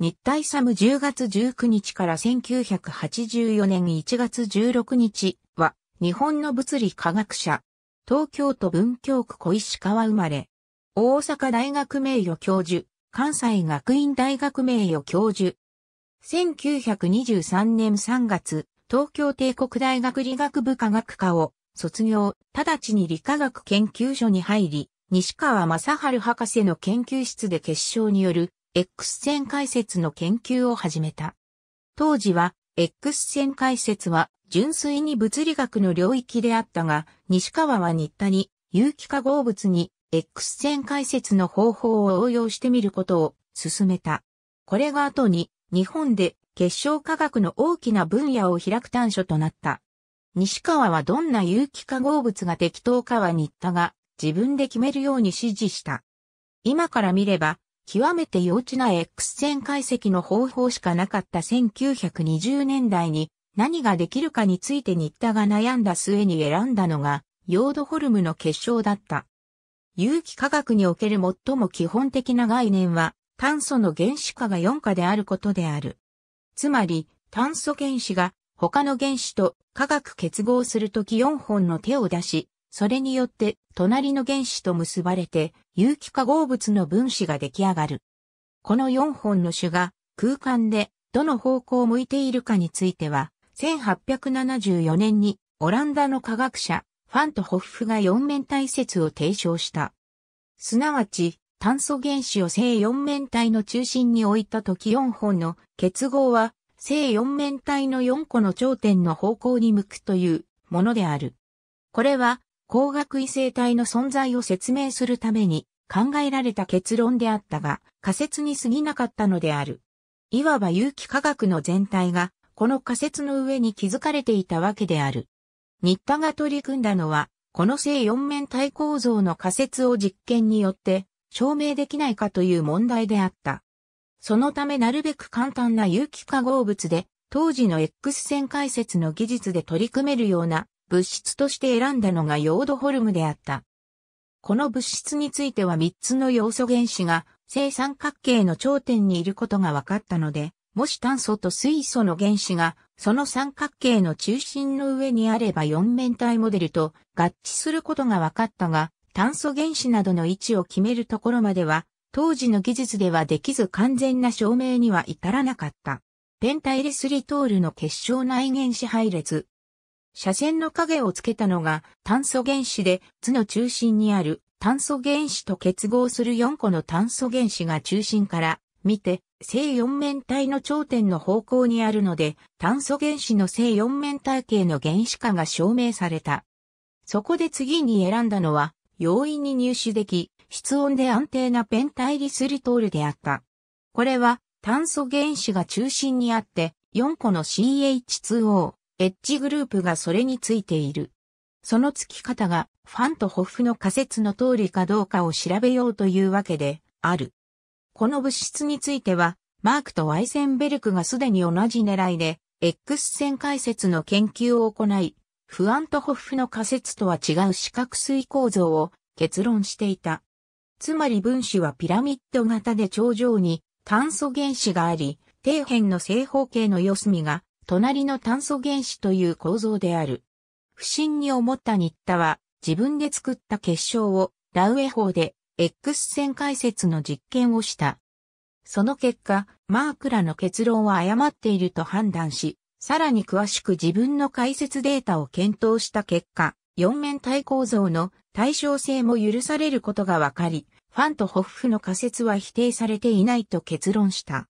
日体サム10月19日から1984年1月16日は、日本の物理科学者、東京都文京区小石川生まれ、大阪大学名誉教授、関西学院大学名誉教授。1923年3月、東京帝国大学理学部科学科を卒業、直ちに理科学研究所に入り、西川正春博士の研究室で結晶による X 線解説の研究を始めた。当時は、X 線解説は純粋に物理学の領域であったが、西川は新田に有機化合物に X 線解説の方法を応用してみることを進めた。これが後に日本で結晶化学の大きな分野を開く短所となった。西川はどんな有機化合物が適当かは新田が自分で決めるように指示した。今から見れば極めて幼稚な X 線解析の方法しかなかった1920年代に何ができるかについて日田が悩んだ末に選んだのが、ヨードホルムの結晶だった。有機化学における最も基本的な概念は、炭素の原子化が4化であることである。つまり、炭素原子が他の原子と化学結合するとき4本の手を出し、それによって隣の原子と結ばれて有機化合物の分子が出来上がる。この4本の種が空間でどの方向を向いているかについては、1874年にオランダの科学者ファントホッフが4面体説を提唱した。すなわち、炭素原子を正四面体の中心に置いた時4本の結合は、正四面体の4個の頂点の方向に向くというものである。これは光学異性体の存在を説明するために考えられた結論であったが、仮説に過ぎなかったのである。いわば有機化学の全体が、この仮説の上に築かれていたわけである。新田が取り組んだのは、この正四面体構造の仮説を実験によって証明できないかという問題であった。そのためなるべく簡単な有機化合物で、当時の X 線解説の技術で取り組めるような物質として選んだのがヨードホルムであった。この物質については3つの要素原子が正三角形の頂点にいることが分かったので、もし炭素と水素の原子がその三角形の中心の上にあれば四面体モデルと合致することが分かったが、炭素原子などの位置を決めるところまでは、当時の技術ではできず完全な証明には至らなかった。ペンタイレスリトールの結晶内原子配列斜線の影をつけたのが炭素原子で、図の中心にある炭素原子と結合する4個の炭素原子が中心から見て、正四面体の頂点の方向にあるので、炭素原子の正四面体系の原子化が証明された。そこで次に選んだのは、容易に入手でき、室温で安定なペンタイリスリトールであった。これは、炭素原子が中心にあって、4個の CH2O、エッジグループがそれについている。その付き方がファンとホフの仮説の通りかどうかを調べようというわけである。この物質については、マークとワイセンベルクがすでに同じ狙いで、X 線解説の研究を行い、フ安ントホフの仮説とは違う四角錐構造を結論していた。つまり分子はピラミッド型で頂上に炭素原子があり、底辺の正方形の四隅が隣の炭素原子という構造である。不審に思った新田は、自分で作った結晶を、ラウエ法で、X 線解説の実験をした。その結果、マークらの結論は誤っていると判断し、さらに詳しく自分の解説データを検討した結果、四面体構造の対称性も許されることが分かり、ファンとホッフの仮説は否定されていないと結論した。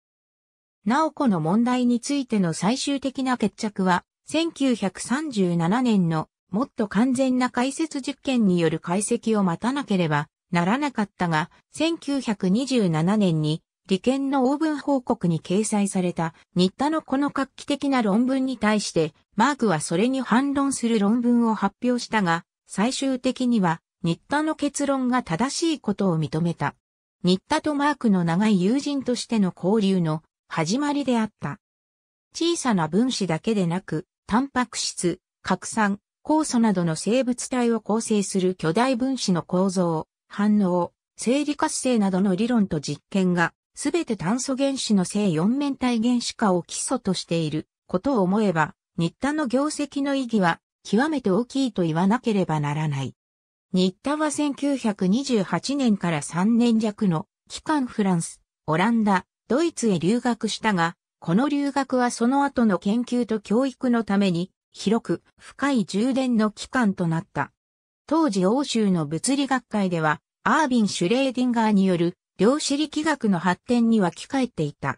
お子の問題についての最終的な決着は、1937年のもっと完全な解説実験による解析を待たなければならなかったが、1927年に理研の応ン報告に掲載された日田のこの画期的な論文に対して、マークはそれに反論する論文を発表したが、最終的には日田の結論が正しいことを認めた。日田とマークの長い友人としての交流の始まりであった。小さな分子だけでなく、タンパク質、核酸、酵素などの生物体を構成する巨大分子の構造、反応、生理活性などの理論と実験が、すべて炭素原子の正四面体原子化を基礎としていることを思えば、日田の業績の意義は極めて大きいと言わなければならない。日田は1928年から3年弱の期間フランス、オランダ、ドイツへ留学したが、この留学はその後の研究と教育のために、広く深い充電の期間となった。当時欧州の物理学会では、アービン・シュレーディンガーによる量子力学の発展にはき返っていた。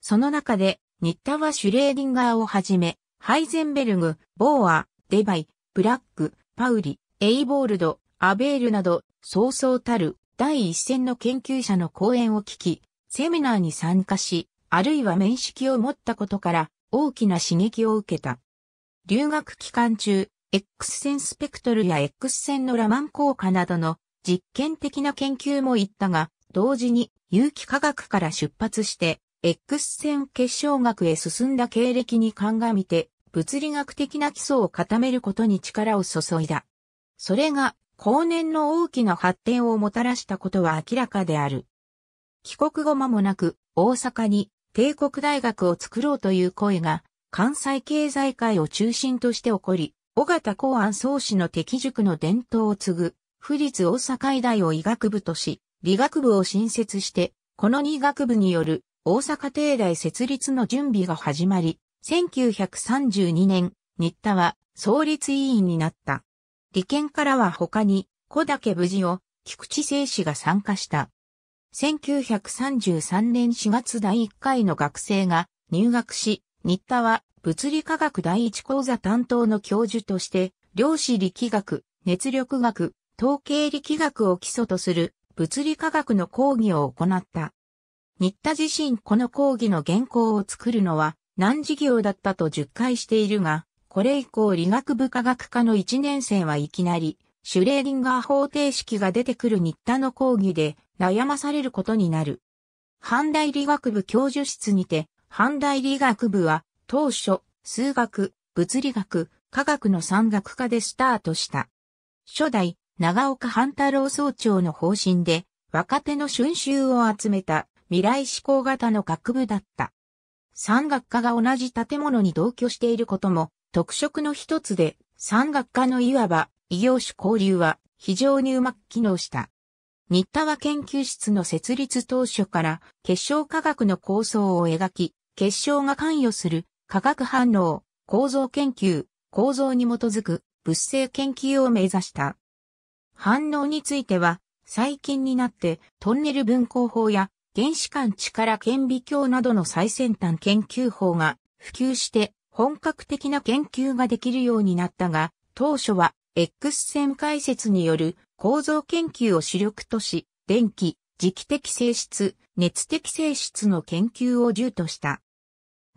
その中で、ニッタはシュレーディンガーをはじめ、ハイゼンベルグ、ボーア、デバイ、ブラック、パウリ、エイボールド、アベールなど、そうそうたる第一線の研究者の講演を聞き、セミナーに参加し、あるいは面識を持ったことから大きな刺激を受けた。留学期間中、X 線スペクトルや X 線のラマン効果などの実験的な研究も行ったが、同時に有機化学から出発して、X 線結晶学へ進んだ経歴に鑑みて、物理学的な基礎を固めることに力を注いだ。それが、後年の大きな発展をもたらしたことは明らかである。帰国後間もなく、大阪に帝国大学を作ろうという声が、関西経済界を中心として起こり、小形公安総司の敵塾の伝統を継ぐ、府立大阪医大を医学部とし、理学部を新設して、この2学部による大阪帝大設立の準備が始まり、1932年、新田は創立委員になった。理研からは他に、小竹無事を菊池聖氏が参加した。1933年4月第1回の学生が入学し、新田は物理科学第一講座担当の教授として、量子力学、熱力学、統計力学を基礎とする物理科学の講義を行った。新田自身この講義の原稿を作るのは何事業だったと10回しているが、これ以降理学部科学科の1年生はいきなり、シュレーディンガー方程式が出てくる新田の講義で、悩まされることになる。阪大理学部教授室にて、阪大理学部は当初、数学、物理学、科学の三学科でスタートした。初代、長岡半太郎総長の方針で、若手の春秋を集めた未来志向型の学部だった。三学科が同じ建物に同居していることも特色の一つで、三学科のいわば異業種交流は非常にうまく機能した。新田は研究室の設立当初から結晶化学の構想を描き、結晶が関与する化学反応、構造研究、構造に基づく物性研究を目指した。反応については、最近になってトンネル分光法や原子間力顕微鏡などの最先端研究法が普及して本格的な研究ができるようになったが、当初は X 線解説による構造研究を主力とし、電気、磁気的性質、熱的性質の研究を重とした。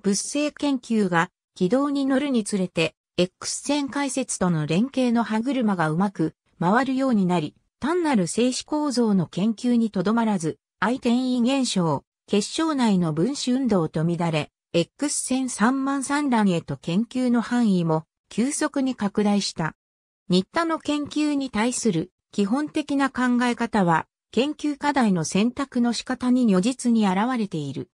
物性研究が軌道に乗るにつれて、X 線解説との連携の歯車がうまく回るようになり、単なる静止構造の研究にとどまらず、相転移現象、結晶内の分子運動と乱れ、X 線3万三段へと研究の範囲も急速に拡大した。日田の研究に対する基本的な考え方は、研究課題の選択の仕方に如実に現れている。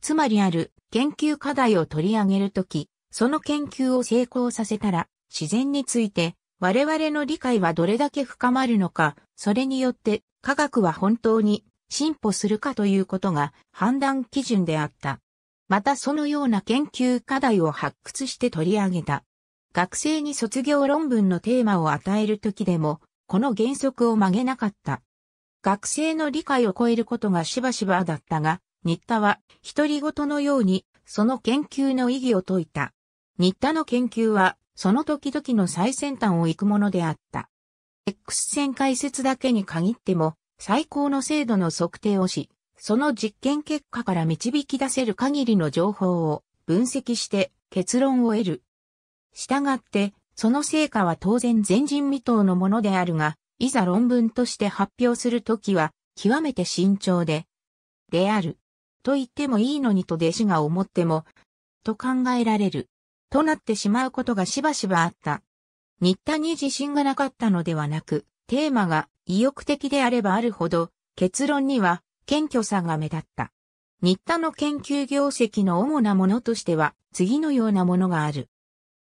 つまりある研究課題を取り上げるとき、その研究を成功させたら、自然について、我々の理解はどれだけ深まるのか、それによって科学は本当に進歩するかということが判断基準であった。またそのような研究課題を発掘して取り上げた。学生に卒業論文のテーマを与えるときでも、この原則を曲げなかった。学生の理解を超えることがしばしばだったが、新田は独り言のようにその研究の意義を説いた。新田の研究はその時々の最先端を行くものであった。X 線解説だけに限っても最高の精度の測定をし、その実験結果から導き出せる限りの情報を分析して結論を得る。したがってその成果は当然前人未到のものであるが、いざ論文として発表するときは、極めて慎重で、である。と言ってもいいのにと弟子が思っても、と考えられる。となってしまうことがしばしばあった。日田に自信がなかったのではなく、テーマが意欲的であればあるほど、結論には謙虚さが目立った。日田の研究業績の主なものとしては、次のようなものがある。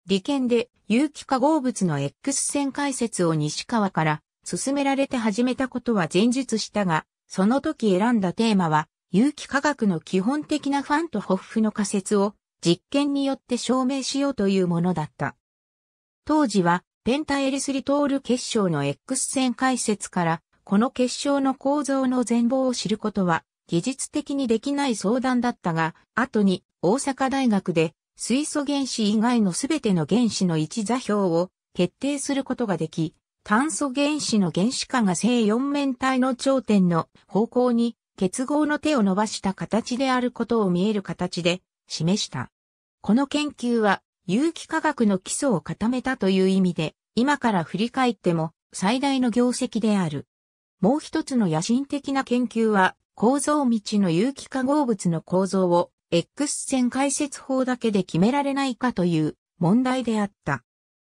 理研で有機化合物の X 線解説を西川から進められて始めたことは前述したが、その時選んだテーマは、有機化学の基本的なファンとホッフの仮説を実験によって証明しようというものだった。当時は、ペンタエリスリトール結晶の X 線解説から、この結晶の構造の全貌を知ることは、技術的にできない相談だったが、後に大阪大学で水素原子以外のすべての原子の位置座標を決定することができ、炭素原子の原子化が正四面体の頂点の方向に結合の手を伸ばした形であることを見える形で示した。この研究は有機化学の基礎を固めたという意味で、今から振り返っても最大の業績である。もう一つの野心的な研究は構造道の有機化合物の構造を X 線解説法だけで決められないかという問題であった。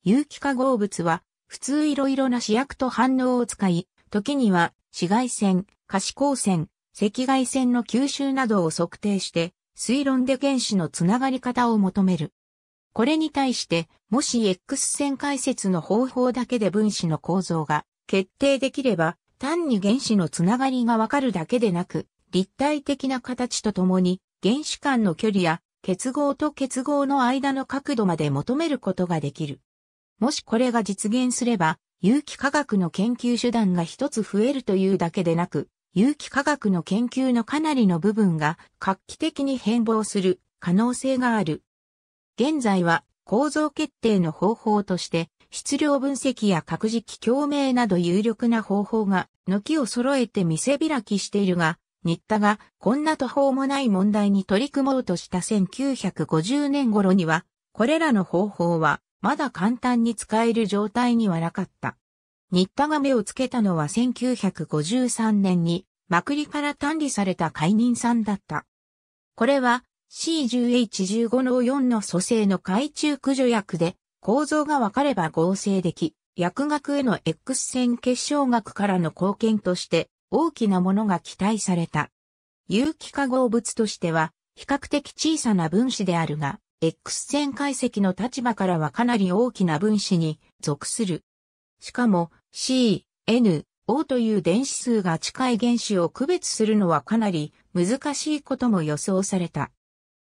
有機化合物は普通いろいろな試薬と反応を使い、時には紫外線、可視光線、赤外線の吸収などを測定して、推論で原子のつながり方を求める。これに対して、もし X 線解説の方法だけで分子の構造が決定できれば、単に原子のつながりがわかるだけでなく、立体的な形とともに原子間の距離や結合と結合の間の角度まで求めることができる。もしこれが実現すれば、有機化学の研究手段が一つ増えるというだけでなく、有機化学の研究のかなりの部分が画期的に変貌する可能性がある。現在は構造決定の方法として質量分析や核磁気共鳴など有力な方法が軒を揃えて見せ開きしているが、新田がこんな途方もない問題に取り組もうとした1950年頃には、これらの方法はまだ簡単に使える状態にはなかった。新田が目をつけたのは1953年にまくりから単理された解任さんだった。これは C10H15 の4の蘇生の海中駆除薬で構造が分かれば合成でき、薬学への X 線結晶学からの貢献として大きなものが期待された。有機化合物としては比較的小さな分子であるが、X 線解析の立場からはかなり大きな分子に属する。しかも C、N、O という電子数が近い原子を区別するのはかなり難しいことも予想された。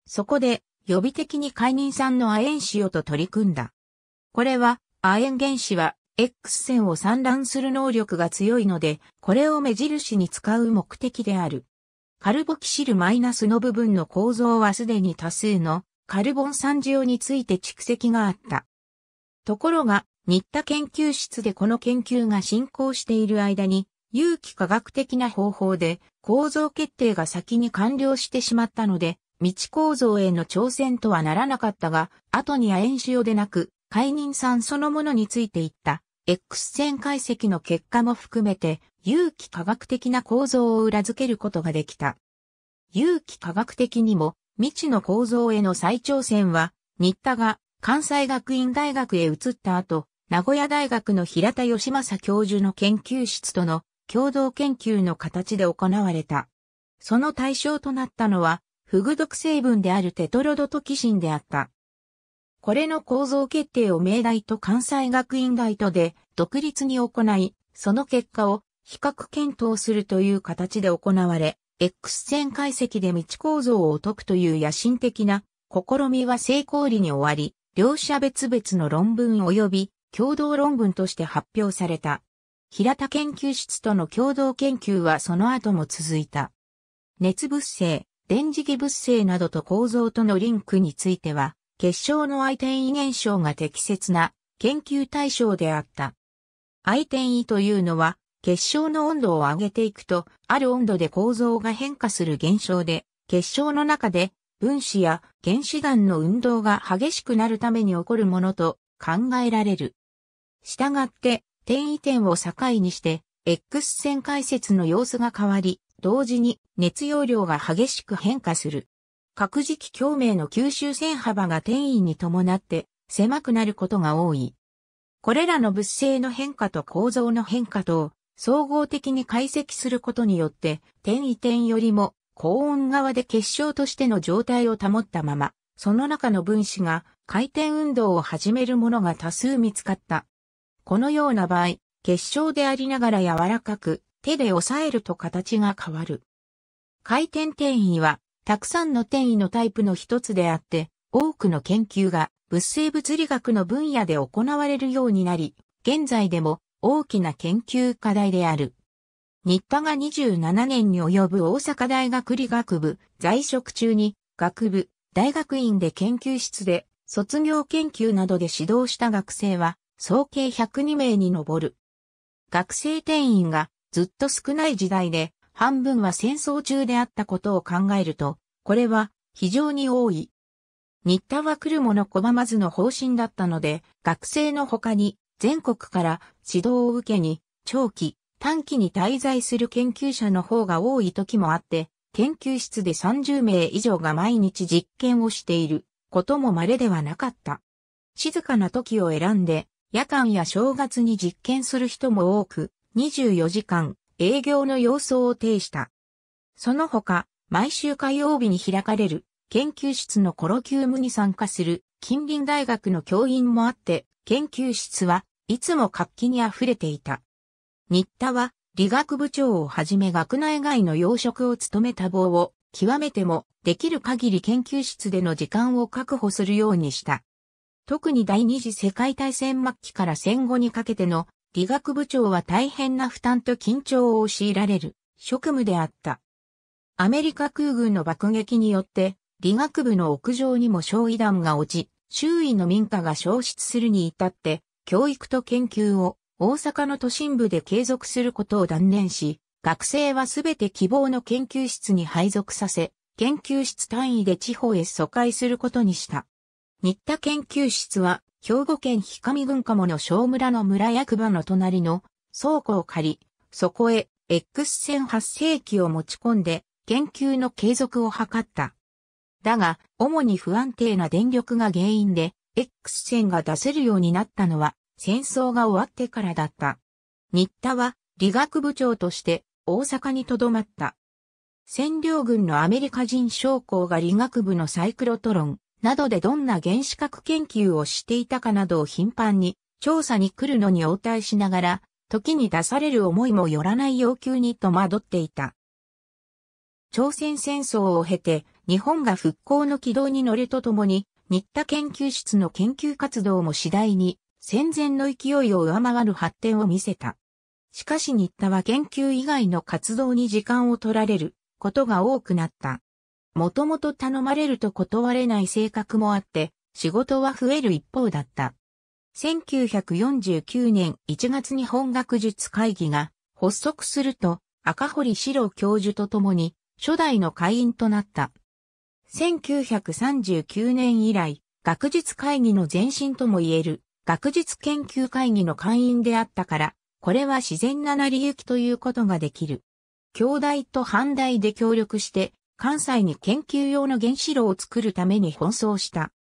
そこで予備的に任さ酸の亜鉛子をと取り組んだ。これは亜鉛原子は X 線を散乱する能力が強いので、これを目印に使う目的である。カルボキシルマイナスの部分の構造はすでに多数のカルボン酸塩について蓄積があった。ところが、新田研究室でこの研究が進行している間に、有機化学的な方法で構造決定が先に完了してしまったので、未知構造への挑戦とはならなかったが、後に亜鉛塩でなく、解任さんそのものについて言った X 線解析の結果も含めて有機化学的な構造を裏付けることができた。有機化学的にも未知の構造への再挑戦は、新田が関西学院大学へ移った後、名古屋大学の平田義正教授の研究室との共同研究の形で行われた。その対象となったのは、フグ毒成分であるテトロドトキシンであった。これの構造決定を明大と関西学院大とで独立に行い、その結果を比較検討するという形で行われ、X 線解析で道構造を解くという野心的な試みは成功裏に終わり、両者別々の論文及び共同論文として発表された。平田研究室との共同研究はその後も続いた。熱物性、電磁気物性などと構造とのリンクについては、結晶の相転移現象が適切な研究対象であった。相転移というのは、結晶の温度を上げていくと、ある温度で構造が変化する現象で、結晶の中で分子や原子団の運動が激しくなるために起こるものと考えられる。したがって、転移点を境にして、X 線解説の様子が変わり、同時に熱容量が激しく変化する。各磁気共鳴の吸収線幅が転移に伴って狭くなることが多い。これらの物性の変化と構造の変化と総合的に解析することによって転移点よりも高温側で結晶としての状態を保ったまま、その中の分子が回転運動を始めるものが多数見つかった。このような場合、結晶でありながら柔らかく手で押さえると形が変わる。回転転移はたくさんの転移のタイプの一つであって、多くの研究が物性物理学の分野で行われるようになり、現在でも大きな研究課題である。日田が27年に及ぶ大阪大学理学部在職中に学部、大学院で研究室で卒業研究などで指導した学生は総計102名に上る。学生定員がずっと少ない時代で半分は戦争中であったことを考えると、これは非常に多い。日田は来る者拒まずの方針だったので、学生の他に全国から指導を受けに、長期、短期に滞在する研究者の方が多い時もあって、研究室で30名以上が毎日実験をしていることも稀ではなかった。静かな時を選んで、夜間や正月に実験する人も多く、24時間、営業の様相を呈した。その他、毎週火曜日に開かれる研究室のコロキュームに参加する近隣大学の教員もあって、研究室はいつも活気に溢れていた。新田は理学部長をはじめ学内外の養殖を務めた棒を極めてもできる限り研究室での時間を確保するようにした。特に第二次世界大戦末期から戦後にかけての理学部長は大変な負担と緊張を強いられる職務であった。アメリカ空軍の爆撃によって、理学部の屋上にも焼夷弾が落ち、周囲の民家が消失するに至って、教育と研究を大阪の都心部で継続することを断念し、学生はすべて希望の研究室に配属させ、研究室単位で地方へ疎開することにした。新田研究室は、兵庫県氷上郡鴨の小村の村役場の隣の倉庫を借り、そこへ X 線発生器を持ち込んで研究の継続を図った。だが、主に不安定な電力が原因で、X 線が出せるようになったのは、戦争が終わってからだった。新田は、理学部長として、大阪に留まった。占領軍のアメリカ人将校が理学部のサイクロトロン、などでどんな原子核研究をしていたかなどを頻繁に調査に来るのに応対しながら、時に出される思いもよらない要求に戸惑っていた。朝鮮戦争を経て、日本が復興の軌道に乗るとともに、新田研究室の研究活動も次第に戦前の勢いを上回る発展を見せた。しかし新田は研究以外の活動に時間を取られることが多くなった。もともと頼まれると断れない性格もあって、仕事は増える一方だった。1949年1月に本学術会議が発足すると赤堀史郎教授と共に初代の会員となった。1939年以来、学術会議の前身とも言える学術研究会議の会員であったから、これは自然な成り行きということができる。兄弟と反対で協力して関西に研究用の原子炉を作るために奔走した。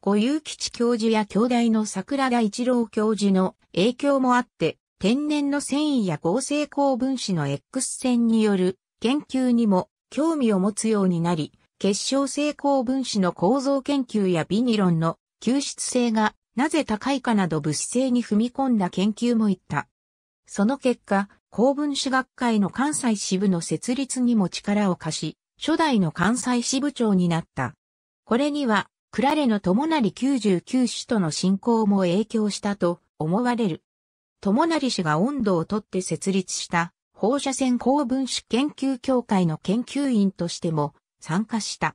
五遊吉教授や兄弟の桜田一郎教授の影響もあって、天然の繊維や合成高分子の X 線による研究にも興味を持つようになり、結晶性高分子の構造研究やビニロンの吸湿性がなぜ高いかなど物質性に踏み込んだ研究もいった。その結果、高分子学会の関西支部の設立にも力を貸し、初代の関西支部長になった。これには、クラレの友成99首との進行も影響したと思われる。友成氏が温度をとって設立した放射線高分子研究協会の研究員としても参加した。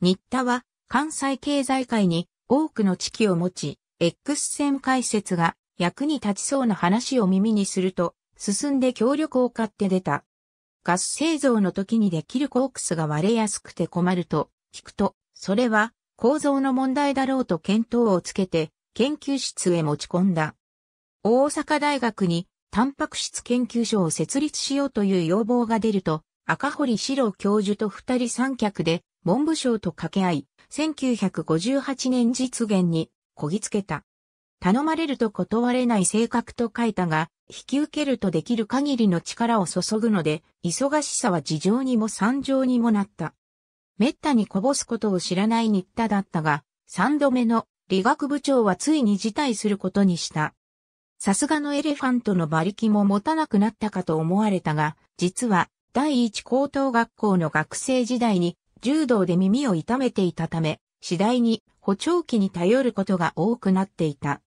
新田は関西経済界に多くの知識を持ち、X 線解説が役に立ちそうな話を耳にすると、進んで協力を買って出た。ガス製造の時にできるコークスが割れやすくて困ると聞くと、それは構造の問題だろうと検討をつけて研究室へ持ち込んだ。大阪大学にタンパク質研究所を設立しようという要望が出ると、赤堀史郎教授と二人三脚で文部省と掛け合い、1958年実現にこぎつけた。頼まれると断れない性格と書いたが、引き受けるとできる限りの力を注ぐので、忙しさは事情にも惨状にもなった。滅多にこぼすことを知らない新田だったが、三度目の理学部長はついに辞退することにした。さすがのエレファントの馬力も持たなくなったかと思われたが、実は第一高等学校の学生時代に柔道で耳を痛めていたため、次第に補聴器に頼ることが多くなっていた。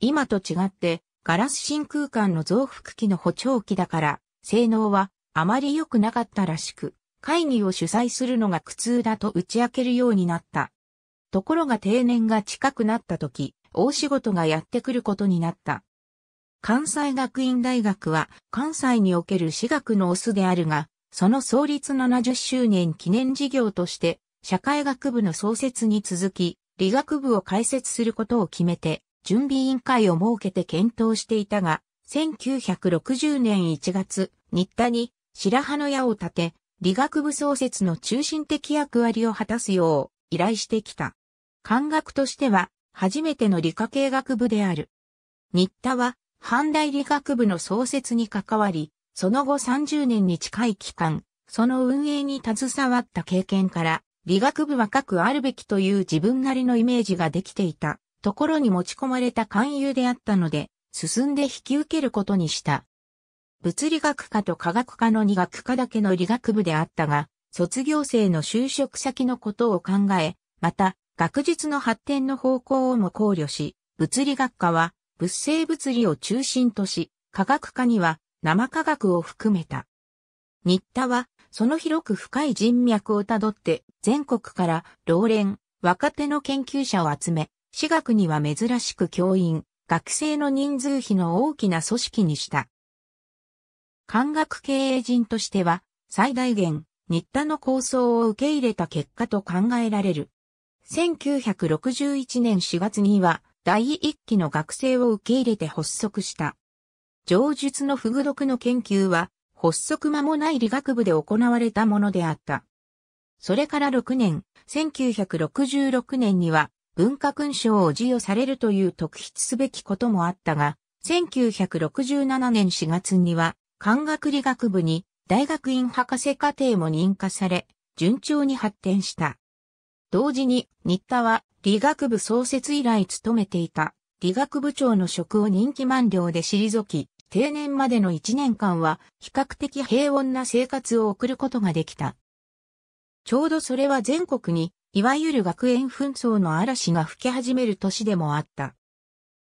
今と違ってガラス真空管の増幅器の補聴器だから、性能はあまり良くなかったらしく、会議を主催するのが苦痛だと打ち明けるようになった。ところが定年が近くなった時、大仕事がやってくることになった。関西学院大学は関西における私学のオスであるが、その創立70周年記念事業として、社会学部の創設に続き、理学部を開設することを決めて、準備委員会を設けて検討していたが、1960年1月、日田に白羽の矢を立て、理学部創設の中心的役割を果たすよう依頼してきた。漢学としては初めての理科系学部である。日田は阪大理学部の創設に関わり、その後30年に近い期間、その運営に携わった経験から、理学部は各あるべきという自分なりのイメージができていた。ところに持ち込まれた勧誘であったので、進んで引き受けることにした。物理学科と科学科の2学科だけの理学部であったが、卒業生の就職先のことを考え、また、学術の発展の方向をも考慮し、物理学科は物性物理を中心とし、科学科には生科学を含めた。新田は、その広く深い人脈をたどって、全国から老練、若手の研究者を集め、私学には珍しく教員、学生の人数比の大きな組織にした。官学経営人としては、最大限、日田の構想を受け入れた結果と考えられる。1961年4月には、第一期の学生を受け入れて発足した。上述の不具読の研究は、発足間もない理学部で行われたものであった。それから6年、1966年には、文化勲章を授与されるという特筆すべきこともあったが、1967年4月には、漢学理学部に大学院博士課程も認可され、順調に発展した。同時に、日田は理学部創設以来務めていた理学部長の職を人気満了で退き、定年までの1年間は比較的平穏な生活を送ることができた。ちょうどそれは全国にいわゆる学園紛争の嵐が吹き始める年でもあった。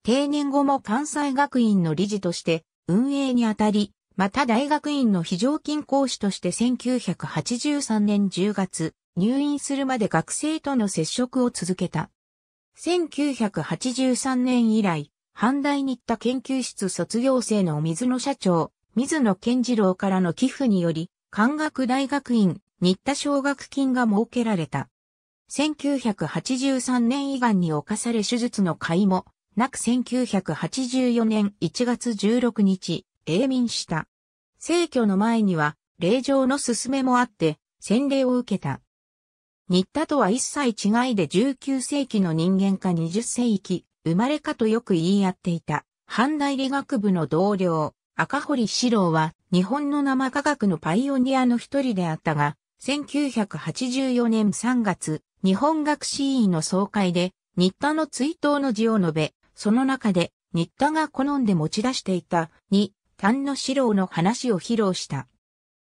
定年後も関西学院の理事として運営にあたり、また大学院の非常勤講師として1983年10月、入院するまで学生との接触を続けた。1983年以来、阪大った研究室卒業生の水野社長、水野健次郎からの寄付により、関学大学院、新田奨学金が設けられた。1983年胃がんに侵され手術の甲斐も、なく1984年1月16日、永眠した。生居の前には、霊場の勧めもあって、洗礼を受けた。新田とは一切違いで19世紀の人間か20世紀、生まれかとよく言い合っていた、半大理学部の同僚、赤堀四郎は、日本の生科学のパイオニアの一人であったが、1984年3月、日本学士院の総会で、日田の追悼の字を述べ、その中で、日田が好んで持ち出していた、に、丹の四郎の話を披露した。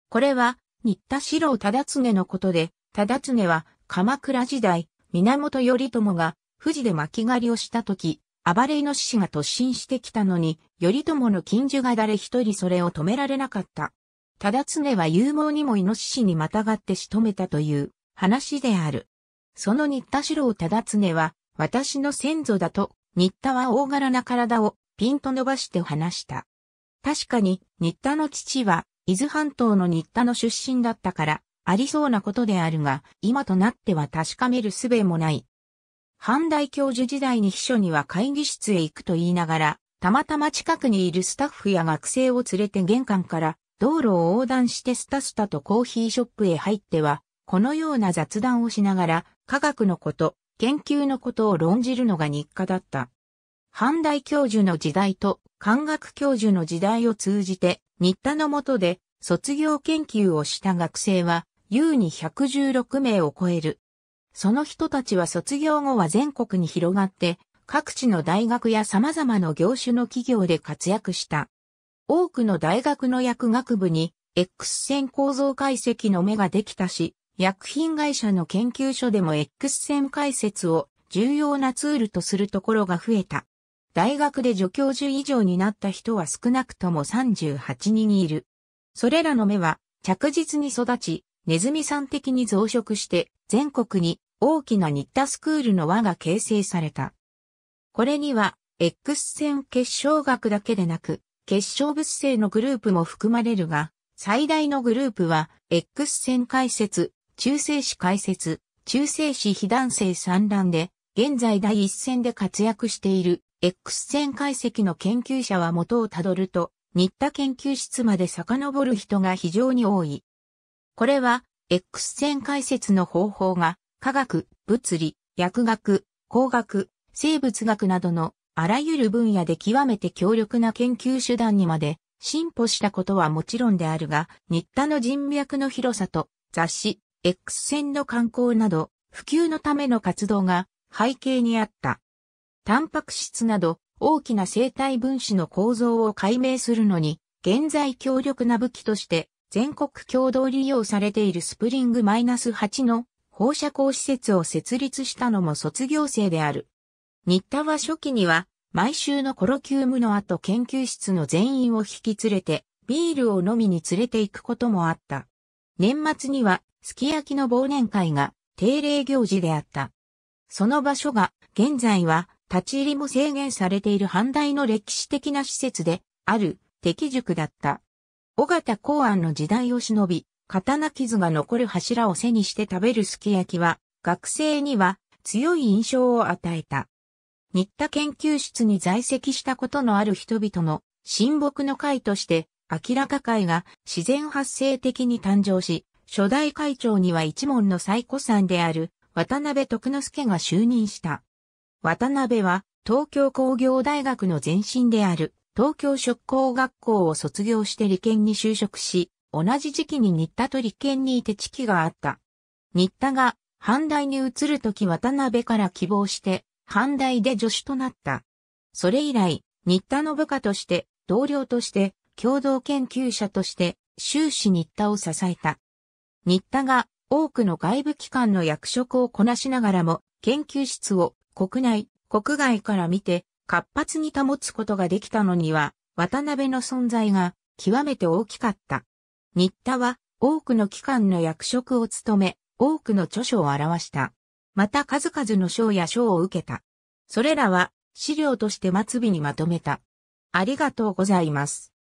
これは、日田四郎忠常のことで、忠常は、鎌倉時代、源頼朝が、富士で巻狩りをした時、暴れの獅子が突進してきたのに、頼朝の近所が誰一人それを止められなかった。忠常は勇猛にもイノシシにまたがって仕留めたという話である。その新田四郎忠常は、私の先祖だと、新田は大柄な体をピンと伸ばして話した。確かに、新田の父は、伊豆半島の新田の出身だったから、ありそうなことであるが、今となっては確かめる術もない。半大教授時代に秘書には会議室へ行くと言いながら、たまたま近くにいるスタッフや学生を連れて玄関から道路を横断してスタスタとコーヒーショップへ入っては、このような雑談をしながら、科学のこと、研究のことを論じるのが日課だった。半大教授の時代と漢学教授の時代を通じて、日田の下で卒業研究をした学生は、優に116名を超える。その人たちは卒業後は全国に広がって、各地の大学や様々な業種の企業で活躍した。多くの大学の薬学部に X 線構造解析の目ができたし、薬品会社の研究所でも X 線解説を重要なツールとするところが増えた。大学で助教授以上になった人は少なくとも38人いる。それらの目は着実に育ち、ネズミさん的に増殖して全国に大きなニッタスクールの輪が形成された。これには X 線結晶学だけでなく結晶物性のグループも含まれるが、最大のグループは、X 線解説、中性子解説、中性子非弾性産卵で、現在第一線で活躍している X 線解析の研究者は元をたどると、新田研究室まで遡る人が非常に多い。これは、X 線解説の方法が、科学、物理、薬学、工学、生物学などのあらゆる分野で極めて強力な研究手段にまで進歩したことはもちろんであるが、新田の人脈の広さと雑誌、X 線の観光など、普及のための活動が背景にあった。タンパク質など大きな生体分子の構造を解明するのに、現在強力な武器として全国共同利用されているスプリング -8 の放射光施設を設立したのも卒業生である。新田は初期には、毎週のコロキュームの後研究室の全員を引き連れて、ビールを飲みに連れて行くこともあった。年末には、すき焼きの忘年会が定例行事であった。その場所が、現在は、立ち入りも制限されている阪大の歴史的な施設で、ある、敵塾だった。尾形公安の時代を忍び、刀傷が残る柱を背にして食べるすき焼きは、学生には強い印象を与えた。新田研究室に在籍したことのある人々の親睦の会として、明らか会が自然発生的に誕生し、初代会長には一門の最古参である渡辺徳之助が就任した。渡辺は東京工業大学の前身である東京職工学校を卒業して理研に就職し、同じ時期に新田と理研にいて地期があった。新田が阪大に移るとき渡辺から希望して寛大で助手となった。それ以来、新田の部下として、同僚として、共同研究者として、終始新田を支えた。新田が多くの外部機関の役職をこなしながらも、研究室を国内、国外から見て活発に保つことができたのには、渡辺の存在が極めて大きかった。新田は多くの機関の役職を務め、多くの著書を表した。また数々の賞や賞を受けた。それらは資料として末尾にまとめた。ありがとうございます。